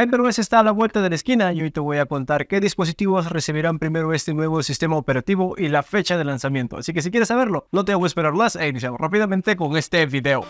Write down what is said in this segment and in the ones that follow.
HyperOS está a la vuelta de la esquina y hoy te voy a contar qué dispositivos recibirán primero este nuevo sistema operativo y la fecha de lanzamiento. Así que si quieres saberlo, no te hago esperar más e iniciamos rápidamente con este video.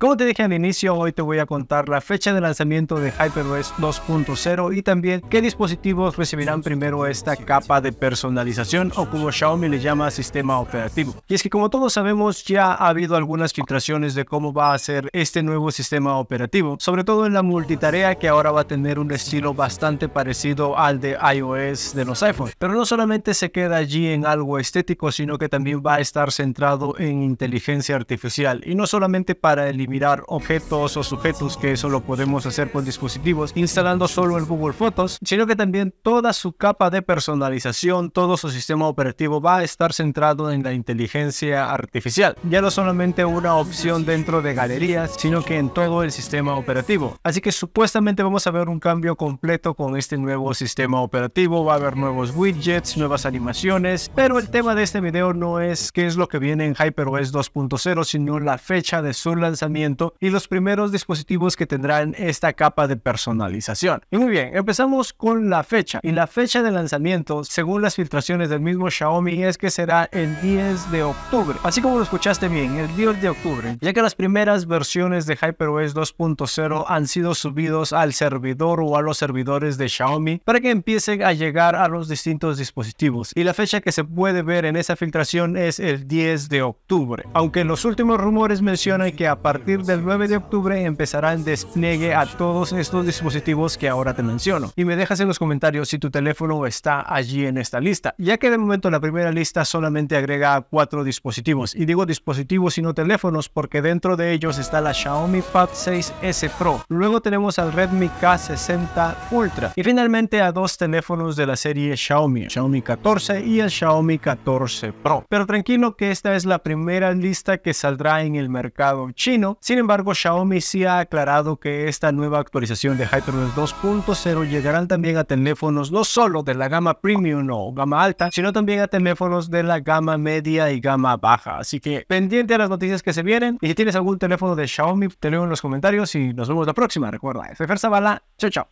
Como te dije al inicio, hoy te voy a contar la fecha de lanzamiento de HyperOS 2.0 y también qué dispositivos recibirán primero esta capa de personalización o como Xiaomi le llama sistema operativo. Y es que como todos sabemos, ya ha habido algunas filtraciones de cómo va a ser este nuevo sistema operativo, sobre todo en la multitarea que ahora va a tener un estilo bastante parecido al de iOS de los iPhones. Pero no solamente se queda allí en algo estético, sino que también va a estar centrado en inteligencia artificial y no solamente para eliminar Mirar objetos o sujetos que eso lo podemos hacer con dispositivos instalando solo en Google Fotos, sino que también toda su capa de personalización, todo su sistema operativo va a estar centrado en la inteligencia artificial. Ya no solamente una opción dentro de galerías, sino que en todo el sistema operativo. Así que supuestamente vamos a ver un cambio completo con este nuevo sistema operativo, va a haber nuevos widgets, nuevas animaciones, pero el tema de este video no es qué es lo que viene en HyperOS 2.0, sino la fecha de su lanzamiento y los primeros dispositivos que tendrán esta capa de personalización. Y muy bien, empezamos con la fecha. Y la fecha de lanzamiento, según las filtraciones del mismo Xiaomi, es que será el 10 de octubre. Así como lo escuchaste bien, el 10 de octubre, ya que las primeras versiones de HyperOS 2.0 han sido subidos al servidor o a los servidores de Xiaomi para que empiecen a llegar a los distintos dispositivos. Y la fecha que se puede ver en esa filtración es el 10 de octubre. Aunque los últimos rumores mencionan que a partir del 9 de octubre empezará el despliegue a todos estos dispositivos que ahora te menciono. Y me dejas en los comentarios si tu teléfono está allí en esta lista, ya que de momento la primera lista solamente agrega cuatro dispositivos. Y digo dispositivos y no teléfonos porque dentro de ellos está la Xiaomi Pad 6S Pro. Luego tenemos al Redmi K60 Ultra. Y finalmente a dos teléfonos de la serie Xiaomi, Xiaomi 14 y el Xiaomi 14 Pro. Pero tranquilo que esta es la primera lista que saldrá en el mercado chino sin embargo, Xiaomi sí ha aclarado que esta nueva actualización de HyperOS 2.0 llegarán también a teléfonos no solo de la gama premium o gama alta, sino también a teléfonos de la gama media y gama baja. Así que pendiente a las noticias que se vienen. Y si tienes algún teléfono de Xiaomi, te leo en los comentarios y nos vemos la próxima. Recuerda, soy Fer Zavala. Chao, chao.